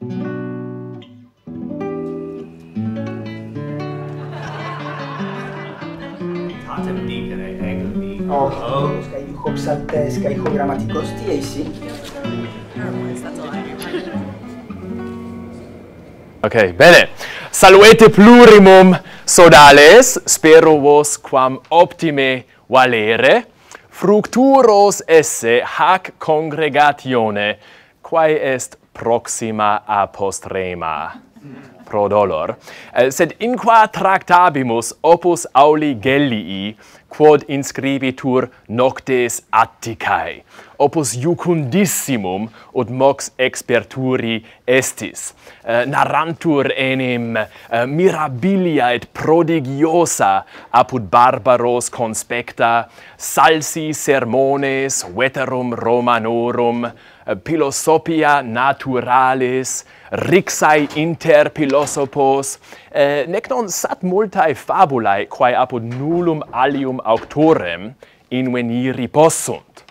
Oh. Okay, bene. Salute plurimum sodales, spero vos quam optime valere. Fructuros esse hac congregatione, quae est proxima a postrema pro dolor eh, sed in qua tractabimus opus auli gellii quod inscribitur noctes atticae opus jucundissimum ut mox experturi estis. Uh, narrantur enim uh, mirabilia et prodigiosa apud barbaros conspecta salsi sermones veterum romanorum eh, philosophia naturalis rixae inter philosophos nec non sat multae fabulae quae apud nullum alium auctorem inveniri possunt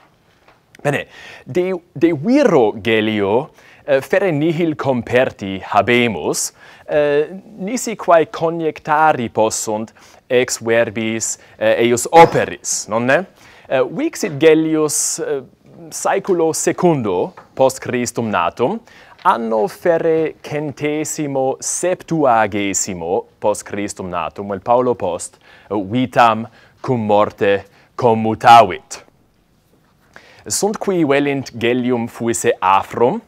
Bene, de, de viro gelio, eh, fere nihil comperti habemus, eh, nisi quae conjectari possunt ex verbis eh, eius operis, nonne? Eh, vixit gelius eh, saeculo secundo post Christum natum, anno fere centesimo septuagesimo post Christum natum, vel Paolo post, eh, vitam cum morte commutavit sunt qui velint gelium fuisse afrum, uh,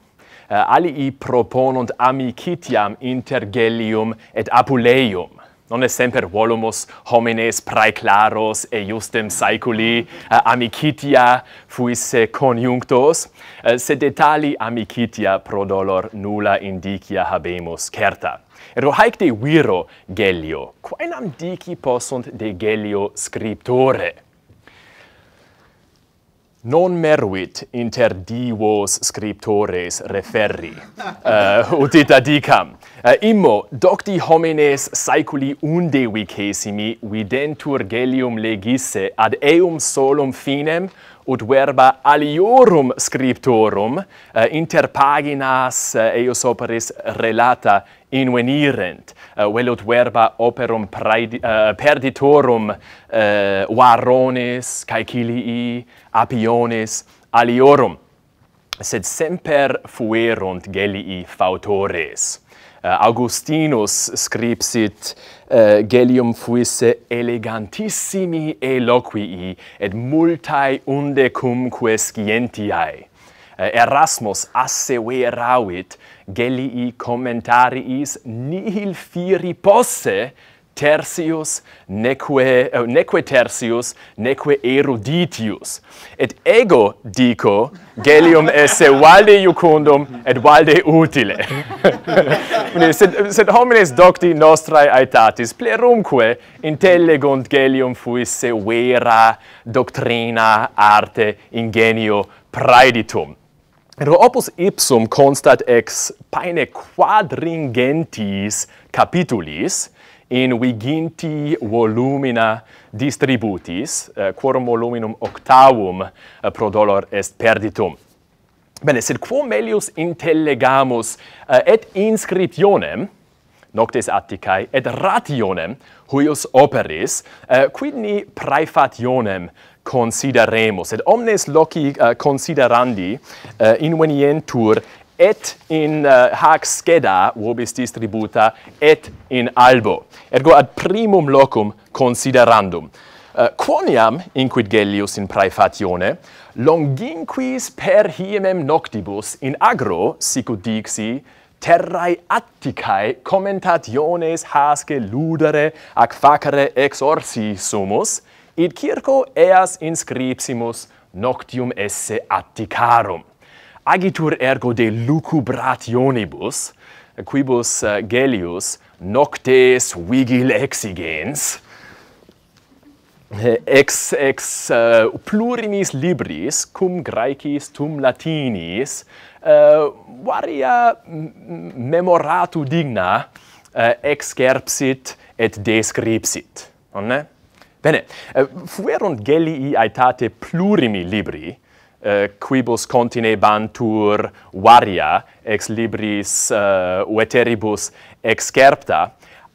eh, alii proponunt amicitiam inter gelium et apuleium. Non est semper volumus homines praeclaros e justem saeculi uh, amicitia fuisse conjunctos, uh, eh, sed detali amicitia pro dolor nulla indicia habemus certa. Ero haec de viro gelio, quae nam dici possunt de gelio scriptore? non meruit inter divos scriptores referri uh, eh, ut ita dicam uh, immo docti homines saeculi unde vicesimi videntur gelium legisse ad eum solum finem ut verba aliorum scriptorum uh, inter paginas uh, eos operis relata invenirent uh, eh, velut verba operum praedi, uh, perditorum uh, varones caecilii apiones aliorum sed semper fuerunt gelii fautores uh, augustinus scripsit uh, gelium fuisse elegantissimi eloquii et multae unde cum quae scientiae Eh, Erasmus asseveravit gelii commentariis nihil firi posse tertius neque eh, neque tertius neque eruditius et ego dico gelium esse valde jucundum et valde utile sed, sed homines docti nostrae aetatis plerumque intelligunt gelium fuisse vera doctrina arte ingenio praeditum Ergo opus ipsum constat ex paene quadringentis capitulis in viginti volumina distributis, eh, quorum voluminum octavum eh, pro dolor est perditum. Bene, sed quo melius intellegamus eh, et inscriptionem, noctes Atticae, et rationem huius operis, eh, quid ni praefationem consideremus. Et omnes loci uh, considerandi uh, eh, invenientur et in uh, hac sceda vobis distributa et in albo. Ergo ad primum locum considerandum. Uh, quoniam inquit Gellius in praefatione, longinquis per hiemem noctibus in agro, sicut dixi, terrae atticae commentationes hasce ludere ac facere ex orsi sumus, id circo eas inscripsimus noctium esse atticarum. Agitur ergo de lucubrationibus, quibus eh, Gellius noctes vigil exigens, ex, ex uh, plurimis libris cum graecis tum latinis uh, varia memoratu digna uh, excerpsit et descripsit. Onne? Bene, uh, eh, fuerunt gelii aetate plurimi libri, uh, quibus continebantur varia ex libris uh, eh, veteribus excerpta,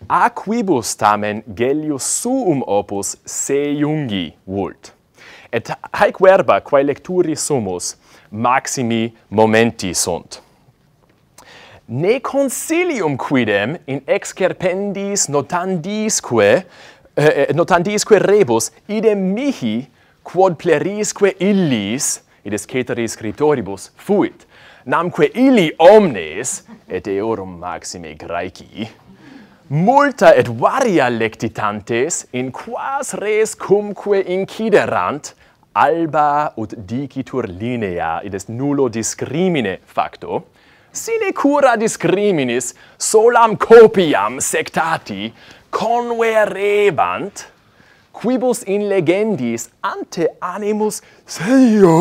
a quibus tamen gelius suum opus se jungi vult. Et haec verba, quae lecturi sumus, maximi momenti sunt. Ne consilium quidem in excerpendis notandisque Eh, eh, notandisque rebus idem mihi quod plerisque illis id est ceteris scriptoribus fuit namque illi omnes et eorum maxime graeci multa et varia lectitantes in quas res cumque inciderant alba ut dicitur linea id est nullo discrimine facto sine cura discriminis solam copiam sectati conwerebant quibus in legendis ante animus seio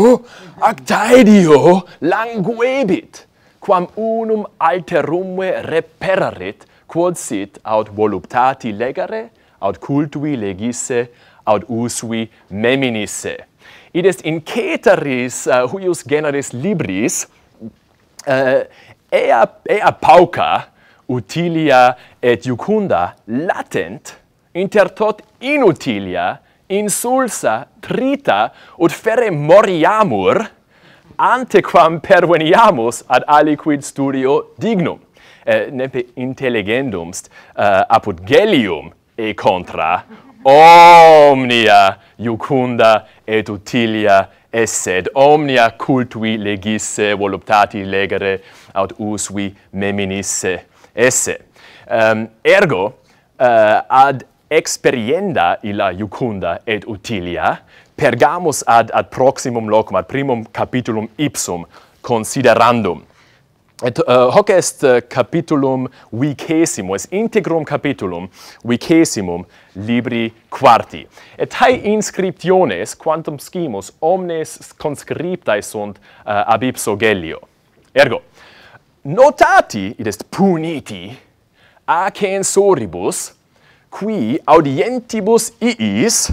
actaedio languebit quam unum alterumque repererit quod sit aut voluptati legere aut cultui legisse aut usui meminisse id est in ceteris uh, huius generis libris uh, ea ea pauca utilia et jucunda latent inter tot inutilia insulsa trita ut fere moriamur antequam perveniamus ad aliquid studio dignum eh, nepe intelligendum uh, eh, apud gelium e contra omnia jucunda et utilia esset omnia cultui legisse voluptati legere aut usui meminisse esse. Um, ergo uh, ad experienda illa jucunda et utilia pergamus ad ad proximum locum ad primum capitulum ipsum considerandum et uh, hoc est uh, capitulum vicesimo est integrum capitulum vicesimum libri quarti et hae inscriptiones quantum scimus omnes conscriptae sunt uh, ab ipso gelio. ergo notati id est puniti a censoribus qui audientibus iis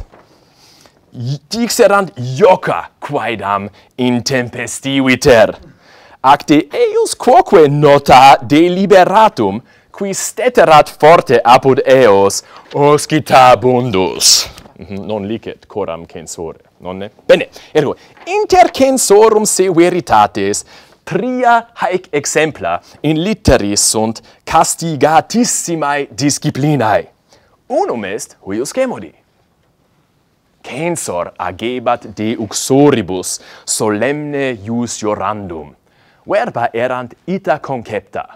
dixerant ioca quaedam in tempestiviter acte eius quoque nota deliberatum qui steterat forte apud eos oscitabundus mhm, non licet coram censore nonne bene ergo inter censorum se veritatis tria haec exempla in litteris sunt castigatissimae disciplinae. Unum est huius gemodi. Censor agebat de uxoribus solemne ius jorandum, verba erant ita concepta.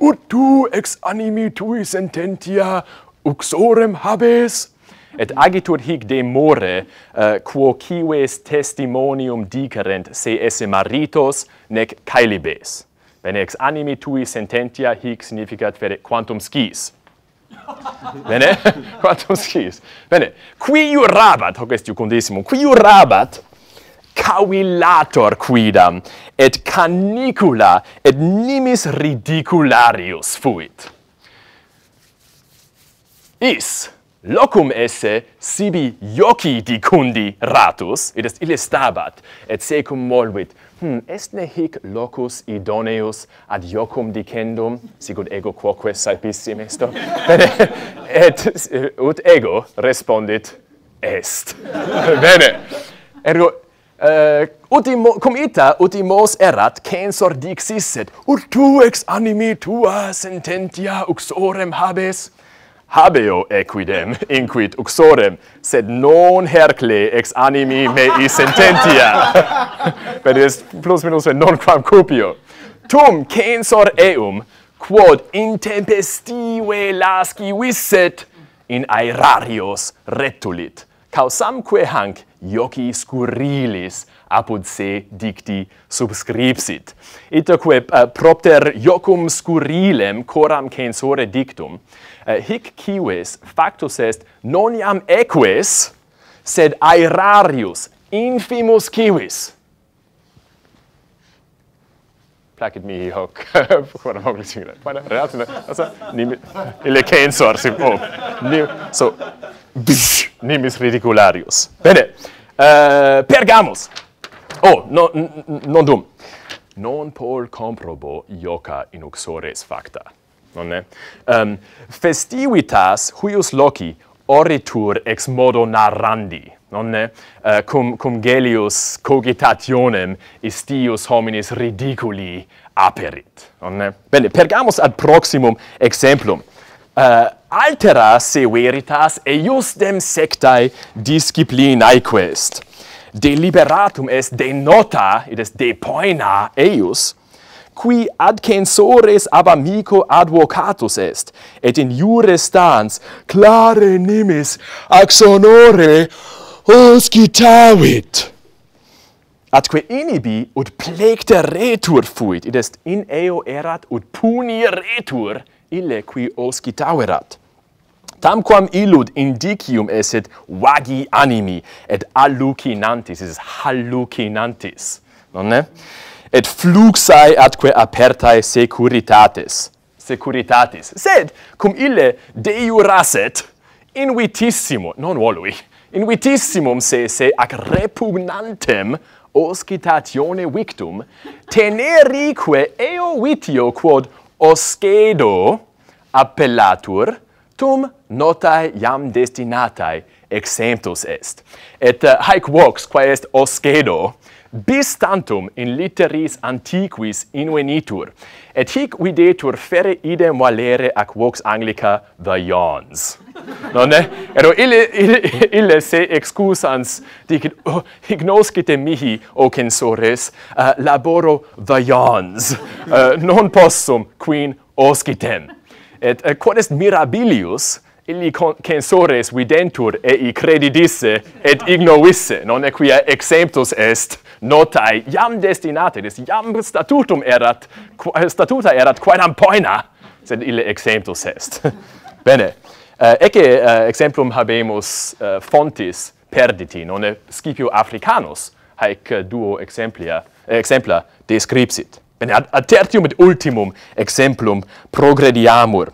Ut tu ex animi tui sententia uxorem habes? et agitur hic de more uh, quo cives testimonium dicerent se esse maritos nec caelibes bene ex animi tui sententia hic significat vere, quantum scis bene quantum scis bene qui iurabat hoc est iucundissimum qui iurabat cavillator quidam et canicula et nimis ridicularius fuit is locum esse sibi yoki dicundi ratus id est ille stabat et secum molvit hm est ne hic locus idoneus ad yocum dicendum sicut ego quoque salpissim est et ut ego respondit est bene ergo uh, eh, ut cum ita ut erat censor dixisset ut tu ex animi tua sententia uxorem habes habeo equidem inquit uxorem sed non hercle ex animi mei sententia per est plus minus non quam copio tum censor eum quod in tempestive lasci visset in aerarios retulit causamque hanc yoki scurrilis apud se dicti subscripsit. Ita uh, propter jocum scurilem coram censore dictum, uh, hic cives factus est non iam eques, sed aerarius infimus cives. Placid mihi hoc, quorum hoc lisingere. Paina, realtu ne, asa, nimi, ele censor, sim, oh, nimi, so, nimis ridicularius. Bene, uh, eh, pergamus! oh, no, non dum. Non pol comprobo ioca in uxores facta. Non ne? Um, festivitas huius loci oritur ex modo narrandi. Non ne? Uh, cum, cum gelius cogitationem istius hominis ridiculi aperit. Non ne? Bene, pergamos ad proximum exemplum. Uh, altera se veritas eius dem sectae disciplinae quest deliberatum est de nota, id est de poena eius, qui ad censores ab amico advocatus est, et in jure stans clare nimis ac sonore oscitavit. Atque inibi ut plecte retur fuit, id est in eo erat ut puni retur ille qui oscitaverat tamquam illud indicium esset vagi animi et hallucinantis is hallucinantis nonne et fluxae atque apertae securitates securitatis sed cum ille de in invitissimo non volui invitissimum se se ac repugnantem oscitatione victum tenerique eo vitio quod oscedo appellatur tum notae iam destinatae exemptus est. Et uh, haec vox, quae est oscedo, bis tantum in litteris antiquis invenitur, et hic videtur fere idem valere ac vox anglica the yawns. Non ne? Ero ille, ille, ille se excusans dicit, oh, ignoscite mihi, o censores, uh, laboro the yawns. Uh, eh, non possum, quin oscitem. Et uh, quod est mirabilius, illi censores videntur ei credidisse et ignovisse non equia exemptus est notae iam destinate des iam statutum erat eh, statuta erat quaenam poena sed ille exemptus est bene uh, ecce uh, exemplum habemus uh, fontis perditi non scipio africanus haec duo exemplia exempla descripsit bene ad tertium et ultimum exemplum progrediamur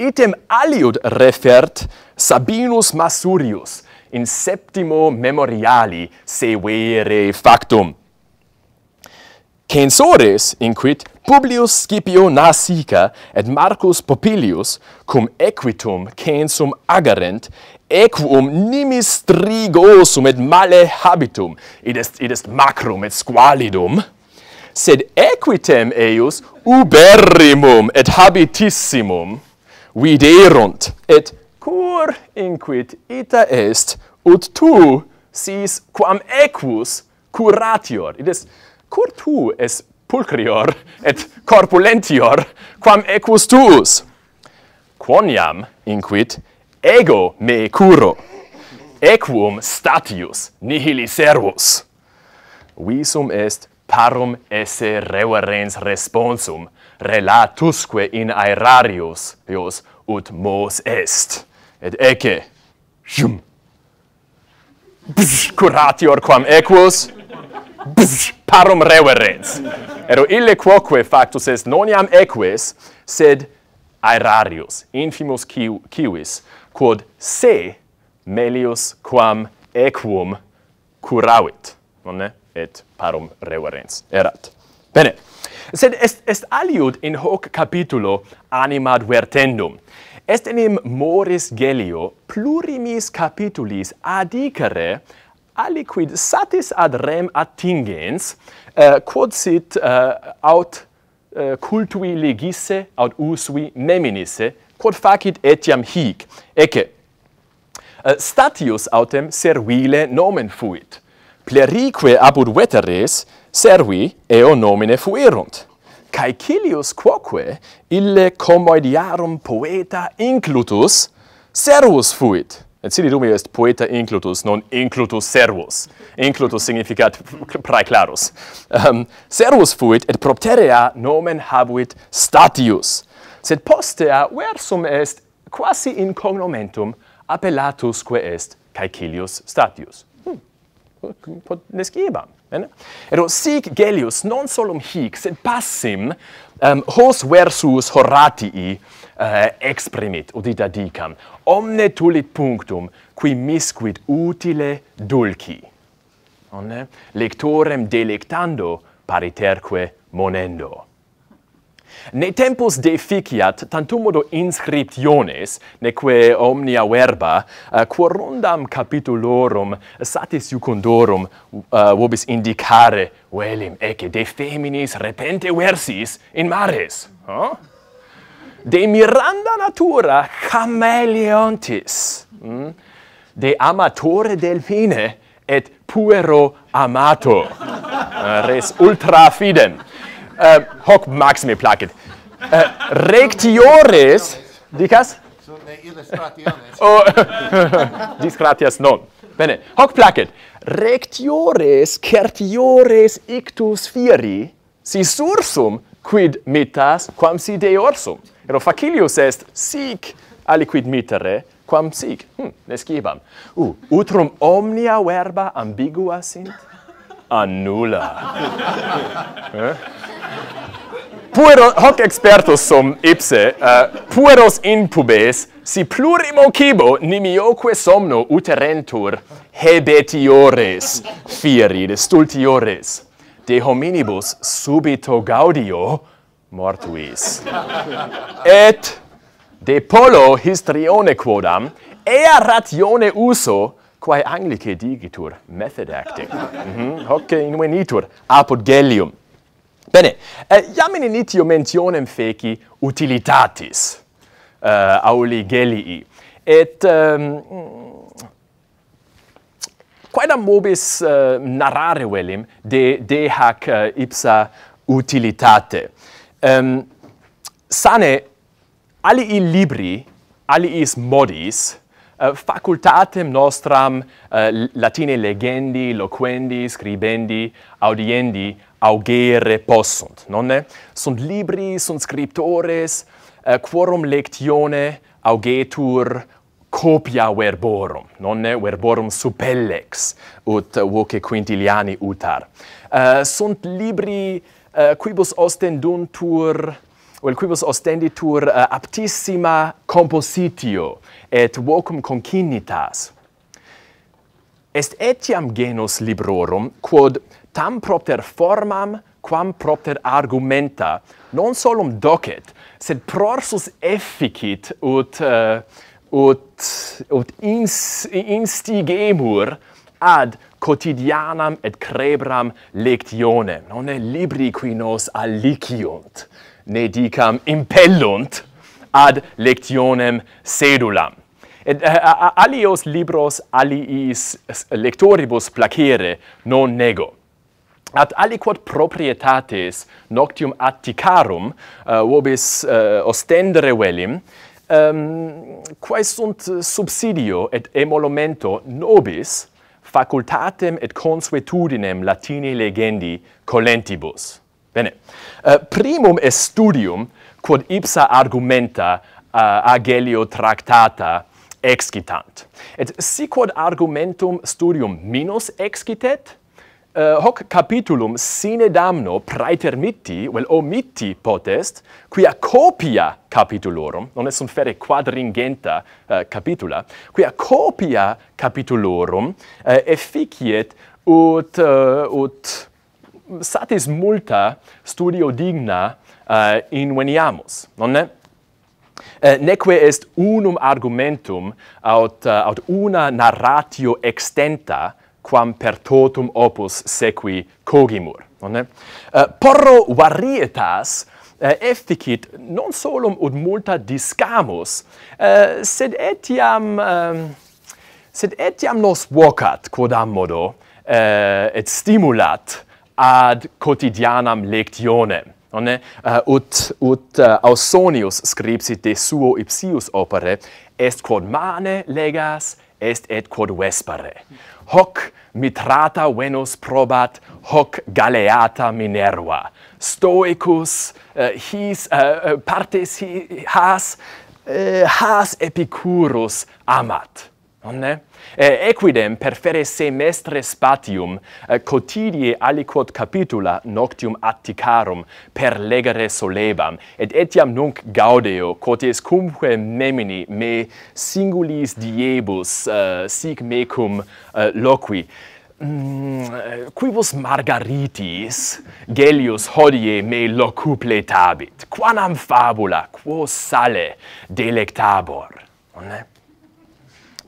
item aliud refert Sabinus Masurius in septimo memoriali se vere factum. Censores inquit Publius Scipio Nasica et Marcus Popilius cum equitum censum agarent equum nimis trigosum et male habitum id est, id est macrum et squalidum sed equitem eius uberrimum et habitissimum viderunt et cur inquit ita est ut tu sis quam equus curatior id est cur tu es pulcrior et corpulentior quam equus tuus quoniam inquit ego me curo equum statius nihili servus visum est parum esse reverens responsum relatusque in aerarius ius ut mos est et ecce shum curator quam equus Bzz, parum reverens ero ille quoque factus est non iam eques, sed aerarius infimus quiu, quis quod se melius quam equum curavit nonne et parum reverens erat bene Sed est, est aliud in hoc capitulo animad vertendum. Est enim moris gelio plurimis capitulis adicere aliquid satis ad rem attingens, eh, quod sit eh, aut eh, cultui legisse, aut usui meminisse, quod facit etiam hic. Ecce, eh, statius autem servile nomen fuit. Plerique abud veteres, servi eo nomine fuerunt. Caecilius quoque ille comoidiarum poeta inclutus servus fuit. Et sili dumi est poeta inclutus, non inclutus servus. Inclutus significat praeclarus. Um, servus fuit, et propterea nomen habuit statius. Sed postea versum est quasi in cognomentum appellatusque est Caecilius Statius. Hmm. Nescibam. Bene? Ero sic Gellius non solum hic sed passim um, hos versus Horatii uh, exprimit udita dicam omne tulit punctum qui misquit utile dulci. Onne lectorem delectando pariterque monendo. Ne tempus deficiat modo inscriptiones, neque omnia verba, eh, quorundam capitulorum satis jucundorum uh, eh, vobis indicare velim ecce de feminis repente versis in mares. Huh? De miranda natura chameleontis, hm? de amatore delfine et puero amato, eh, res ultra fidem uh, hoc maxime placet. Eh, rectiores, dicas? Sunt ne illustrationes. oh, discratias non. Bene, hoc placet. Rectiores certiores ictus firi, si sursum quid mitas, quam si deorsum. Ero facilius est sic aliquid mitere, quam sic. Hm, nescibam. U, uh, utrum omnia verba ambigua sint? annula. eh? Puero, hoc expertos sum ipse, uh, pueros in pubes, si plurimo cibo nimioque somno uterentur, hebetiores fieri de stultiores, de hominibus subito gaudio mortuis. Et de polo histrione quodam, ea ratione uso, quae anglice digitur method acting. Mm -hmm. Hoc invenitur apud gelium. Bene, eh, iam in initio mentionem feci utilitatis uh, auli gelii. Et um, ehm, mm, quaedam mobis uh, narrare velim de, de hac uh, ipsa utilitate. Um, sane, alii libri, aliis modis, Eh, facultatem nostram uh, latine legendi, loquendi, scribendi, audiendi, augere possunt, nonne? Sunt libri, sunt scriptores, uh, quorum lectione augetur copia verborum, nonne? Verborum supellex, ut voce quintiliani utar. Uh, sunt libri uh, quibus ostenduntur vel quibus ostenditur uh, eh, aptissima compositio et vocum concinitas est etiam genus librorum quod tam propter formam quam propter argumenta non solum docet sed prorsus efficit ut uh, ut ut ins, instigemur ad quotidianam et crebram lectione non libri qui nos alliciunt ne dicam impellunt ad lectionem sedulam. Et uh, eh, alios libros aliis lectoribus placere non nego. At aliquot proprietates noctium atticarum, uh, vobis uh, ostendere velim, um, quae sunt subsidio et emolumento nobis facultatem et consuetudinem latini legendi colentibus. Bene. Uh, primum est studium quod ipsa argumenta uh, agelio tractata excitant. Et si quod argumentum studium minus excitet, uh, hoc capitulum sine damno praeter mitti, vel omitti potest, quia copia capitulorum, non est un fere quadringenta uh, capitula, quia copia capitulorum uh, efficiet ut, uh, ut satis multa studio digna uh, in veniamus, nonne? Eh, neque est unum argumentum aut, uh, aut una narratio extenta quam per totum opus sequi cogimur. Non eh, porro varietas eh, efficit non solum ut multa discamus, eh, sed etiam... Eh, sed etiam nos vocat, quod ammodo, eh, et stimulat, eh, ad quotidianam lectionem. Nonne? Uh, ut ut uh, Ausonius scripsit de suo ipsius opere, est quod mane legas, est et quod vespere. Hoc mitrata venus probat, hoc galeata minerva. Stoicus uh, his, uh, partes his, has, uh, has epicurus amat. Omne eh, equidem per fere semestre spatium eh, cotidie aliquot capitula noctium atticarum per legere solebam et etiam nunc gaudeo quotes cumque memini me singulis diebus eh, sic mecum loqui Mm, quibus margaritis gelius hodie me locupletabit, tabit, quanam fabula, quos sale delectabor, non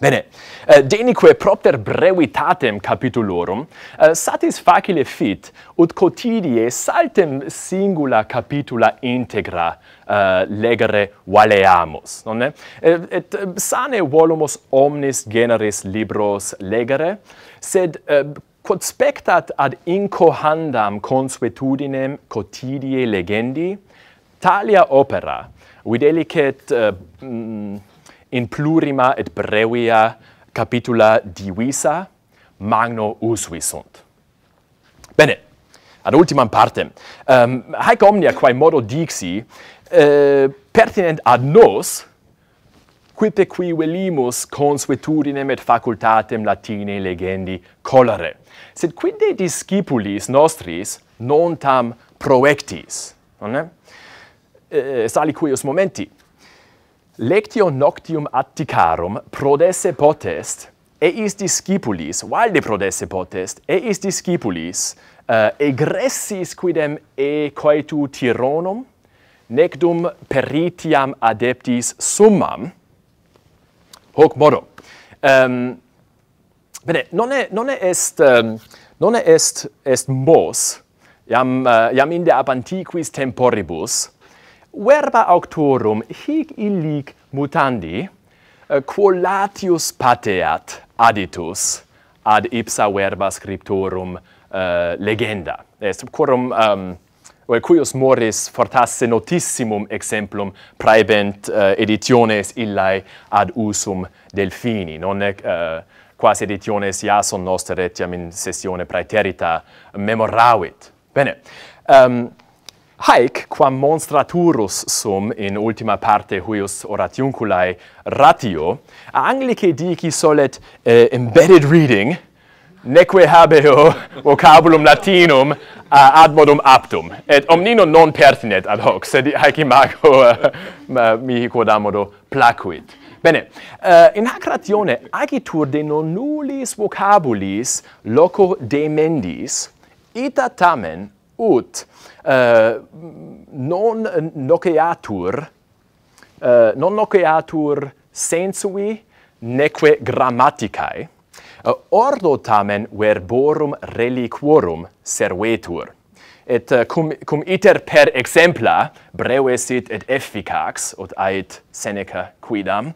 Bene, uh, eh, denique propter brevitatem capitulorum, satisfacile eh, satis facile fit, ut quotidie saltem singula capitula integra eh, legere valeamus, nonne? Et, et sane volumus omnis generis libros legere, sed uh, quod spectat ad incohandam consuetudinem quotidie legendi, talia opera, videlicet uh, mm, in plurima et brevia capitula divisa magno usui sunt. Bene, ad ultimam partem, um, haec omnia quae modo dixi uh, pertinent ad nos, quipe qui velimus consuetudinem et facultatem latine legendi colare, sed quid de discipulis nostris non tam proectis, non ne? Eh, sali quius momenti, Lectio noctium atticarum prodesse potest, e is discipulis, valde prodesse potest, e is discipulis, uh, egressis quidem e coetu tironum, necdum peritiam adeptis summam, hoc modo. Um, bene, nonne, nonne est, um, ehm, nonne est, est mos, iam, uh, eh, iam inde ab antiquis temporibus, verba auctorum hic illic mutandi eh, quo latius pateat aditus ad ipsa verba scriptorum uh, legenda. Est, quorum, um, cuius moris fortasse notissimum exemplum praevent uh, eh, editiones illae ad usum delfini, non Uh, quas editiones iason nostre etiam in sessione praeterita memoravit. Bene, um, haec quam monstraturus sum in ultima parte huius oratiunculae ratio, a Anglice dici solet eh, embedded reading, neque habeo oh, vocabulum latinum uh, ad modum aptum. Et omnino non pertinet ad hoc, sed haec imago uh, mihi quod amodo placuit. Bene, uh, in hac ratione agitur de non nullis vocabulis loco demendis, ita tamen ut uh, non noceatur uh, non noceatur sensui neque grammaticae uh, ordo tamen verborum reliquorum servetur et äh, cum, cum iter per exempla brevesit et efficax, ut ait Seneca quidam,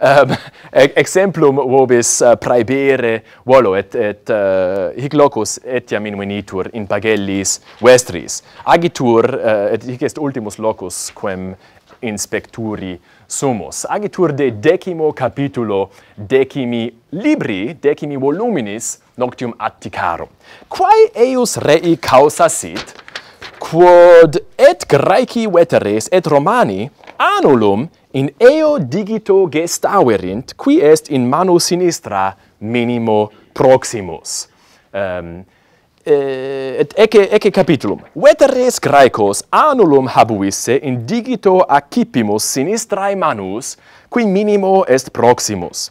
um, exemplum vobis uh, praebere volo, et, et uh, hic locus etiam invenitur in pagellis vestris. Agitur, uh, et hic est ultimus locus quem inspecturi sumus. Agitur de decimo capitulo decimi libri, decimi voluminis, noctium atticarum. Quae eius rei causa sit, quod et graeci veteres et romani anulum in eo digito gestaverint, qui est in manu sinistra minimo proximus. Um, Eh, et ecce, ecce capitulum. Veteres Graecos annulum habuisse in digito acipimus sinistrae manus, qui minimo est proximus.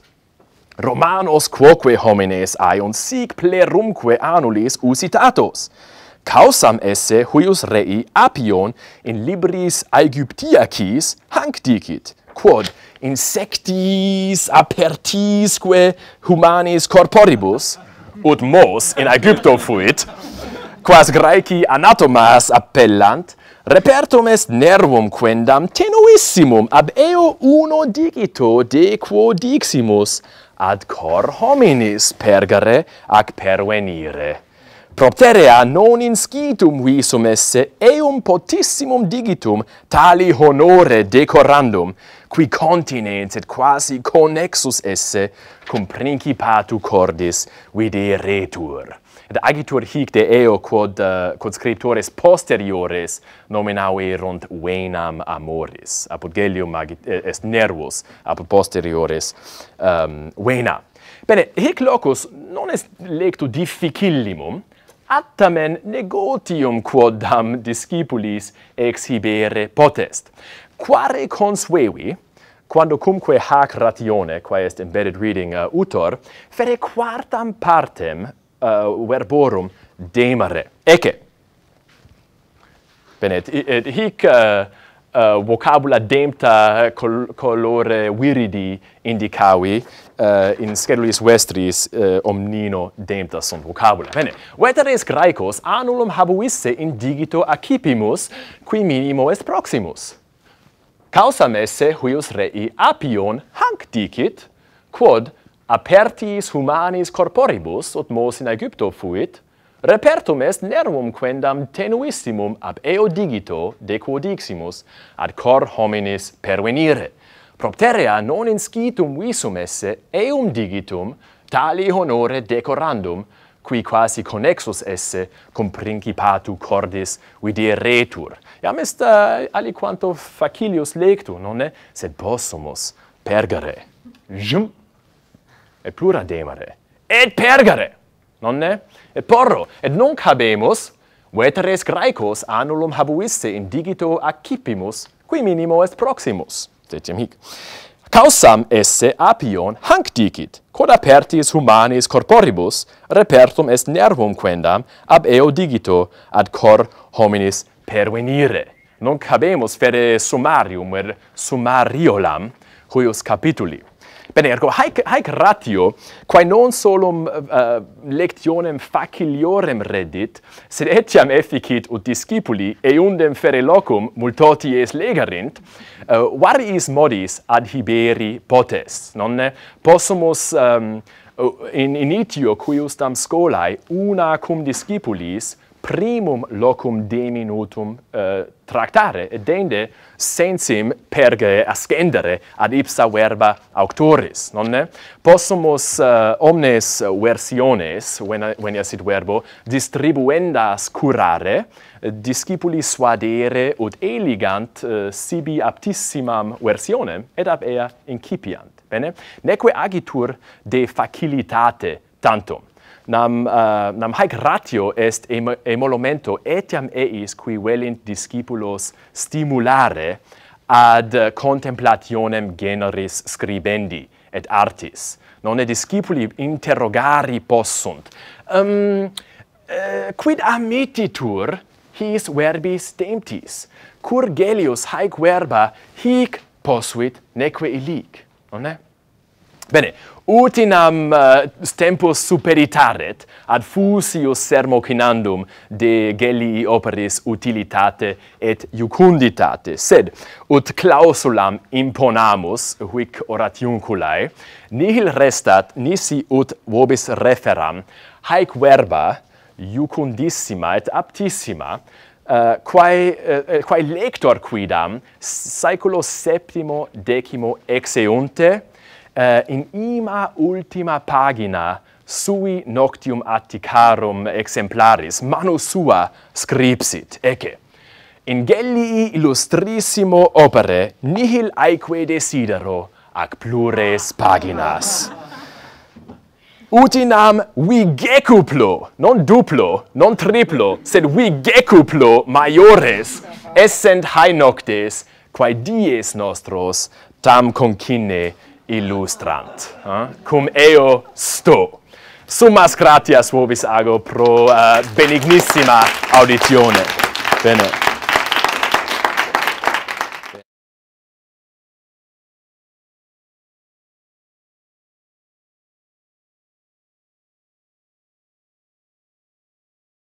Romanos quoque homines aion sic plerumque annulis usitatos. Causam esse huius rei Apion in libris Aegyptiacis hanc dicit, quod insectis apertisque humanis corporibus, ut mos in Aegypto fuit, quas Graeci anatomas appellant, repertum est nervum quendam tenuissimum ab eo uno digito de quo diximus ad cor hominis pergere ac pervenire. Propterea non in scitum visum esse eum potissimum digitum tali honore decorandum qui continens et quasi connexus esse cum principatu cordis vide retur et agitur hic de eo quod uh, quod scriptores posteriores nominauerunt wenam amoris apud gelium magit, eh, est nervus apud posteriores um, Bene, hic locus non est lectu difficillimum, attamen negotium quodam discipulis exhibere potest. Quare consuevi, quando cumque hac ratione, quae est embedded reading uh, utor, fere quartam partem uh, verborum demare. Ece! Bene, et, et hic... Uh, uh, vocabula demta col colore viridi indicavi uh, in schedulis vestris uh, omnino demta sunt vocabula. Bene, veteres graecos annulum habuisse in digito acipimus, qui minimo est proximus. Causam esse huius rei apion hanc dicit, quod apertis humanis corporibus, ut mos in Aegypto fuit, Repertum est nervum quendam tenuissimum ab eo digito decuodiximus ad cor hominis pervenire. Propteria non inscitum visum esse eum digitum tali honore decorandum qui quasi connexus esse cum principatu cordis vide retur. Iam est uh, aliquanto facilius lectu, nonne? Sed possumus pergare, Jum! Et plura demare. Et pergare! nonne? Et porro, et nunc habemus, veteres graecos annulum habuisse in digito accipimus, qui minimo est proximus, tecem hic. Causam esse apion hanc dicit, quod apertis humanis corporibus repertum est nervum quendam ab eo digito ad cor hominis pervenire. Nunc habemus fere sumarium, er sumariolam, huius capituli. Bene, ergo, haec, haec ratio, quae non solum uh, lectionem faciliorem reddit, sed etiam efficit ut discipuli, eundem fere locum multoties legarint, uh, variis modis adhiberi potes, nonne? Possumus um, in initio quiustam scolae una cum discipulis, primum locum de minutum uh, eh, tractare et dende sensim perge ascendere ad ipsa verba auctoris nonne possumus uh, omnes versiones when when iasit verbo distribuendas curare discipuli suadere ut eligant uh, eh, sibi aptissimam versionem et ab ea incipiant bene neque agitur de facilitate tantum nam uh, nam haec ratio est emolumento etiam eis qui velint discipulos stimulare ad contemplationem generis scribendi et artis non et discipuli interrogari possunt um, uh, quid amititur his verbis temptis cur gelius haec verba hic posuit neque illic non è bene utinam uh, tempus superitaret ad fusius sermocinandum de gelii operis utilitate et jucunditate sed ut clausulam imponamus huic oratiunculae nihil restat nisi ut vobis referam haec verba jucundissima et aptissima Uh, quae, uh, quae lector quidam saeculo septimo decimo exeunte Eh, in ima ultima pagina sui noctium atticarum exemplaris manu sua scripsit ecce in gellii illustrissimo opere nihil aeque desidero ac plures paginas utinam inam gecuplo non duplo non triplo sed vi gecuplo maiores essent hae noctes quae dies nostros tam concine illustrant, eh? cum eo sto. Summas gratias, vobis ago, pro uh, benignissima auditione. Bene.